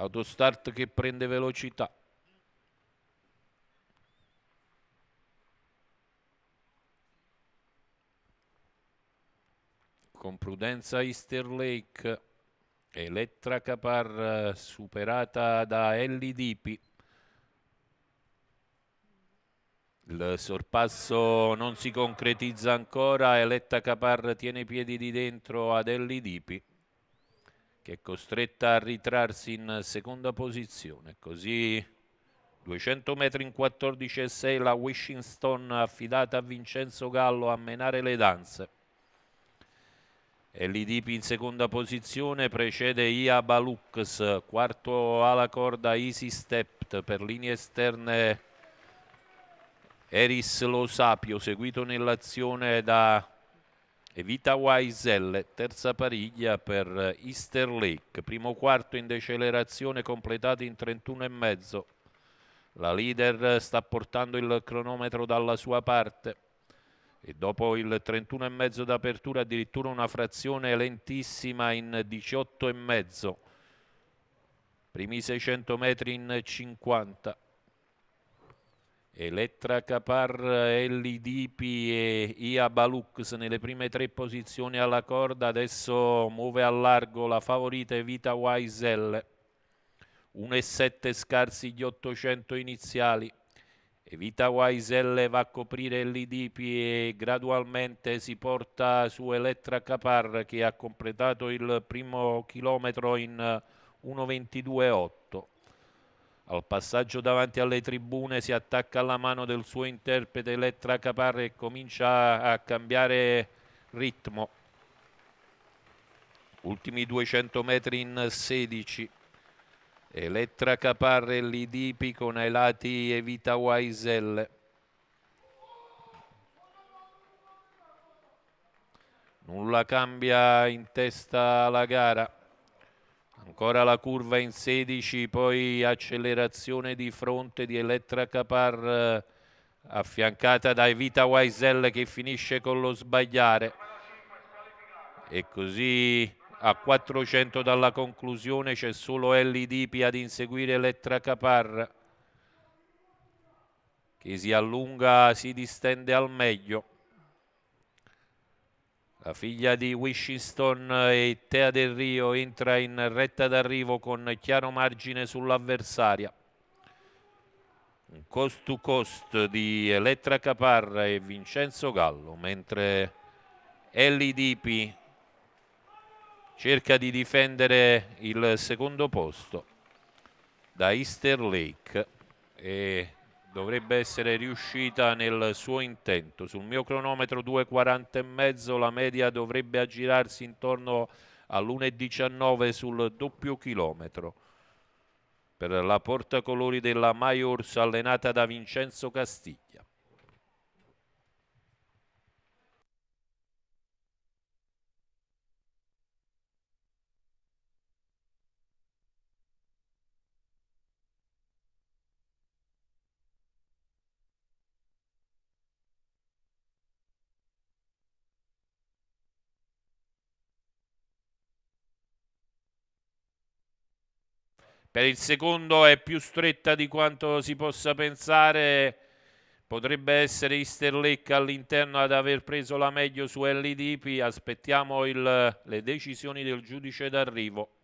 Autostart che prende velocità. Con prudenza Easter Lake. Elettra Capar eh, superata da Ellie Dipi. Il sorpasso non si concretizza ancora, Elettra Capar tiene i piedi di dentro ad Ellie Dipi che è costretta a ritrarsi in seconda posizione. Così 200 metri in 14,6 la Wishing affidata a Vincenzo Gallo a menare le danze. Elidipi in seconda posizione precede Ia Balux, quarto alla corda Easy Stepped per linee esterne Eris Lo Sapio, seguito nell'azione da e Vita Waisel, terza pariglia per eh, Easter Lake, primo quarto in decelerazione completato in 31,5. La leader eh, sta portando il cronometro dalla sua parte e dopo il 31,5 d'apertura addirittura una frazione lentissima in 18,5. Primi 600 metri in 50. Elettra Capar, Elli Dipi e Ia Balux nelle prime tre posizioni alla corda, adesso muove a largo la favorita Evita Waisel, 1,7 scarsi gli 800 iniziali. Evita Waiselle va a coprire l'Idipi e gradualmente si porta su Elettra Capar che ha completato il primo chilometro in 1.22.8. Al passaggio davanti alle tribune si attacca alla mano del suo interprete Elettra Caparra e comincia a cambiare ritmo. Ultimi 200 metri in 16. Elettra Caparra e Lidipi con ai lati Evita Waiselle. Nulla cambia in testa la gara ancora la curva in 16 poi accelerazione di fronte di Elettra Capar eh, affiancata da Evita Weisel che finisce con lo sbagliare e così a 400 dalla conclusione c'è solo Ellie Dipi ad inseguire Elettra Capar che si allunga, si distende al meglio la figlia di Wishington e Tea del Rio entra in retta d'arrivo con chiaro margine sull'avversaria. Un cost to cost di Elettra Caparra e Vincenzo Gallo, mentre Ellie Dipi cerca di difendere il secondo posto da Easter Lake e dovrebbe essere riuscita nel suo intento. Sul mio cronometro 2,40 e mezzo la media dovrebbe aggirarsi intorno all'1,19 sul doppio chilometro. Per la portacolori della Maiors allenata da Vincenzo Castiglia. per il secondo è più stretta di quanto si possa pensare. Potrebbe essere Isterlecca all'interno ad aver preso la meglio su Ellidipi. Aspettiamo il, le decisioni del giudice d'arrivo.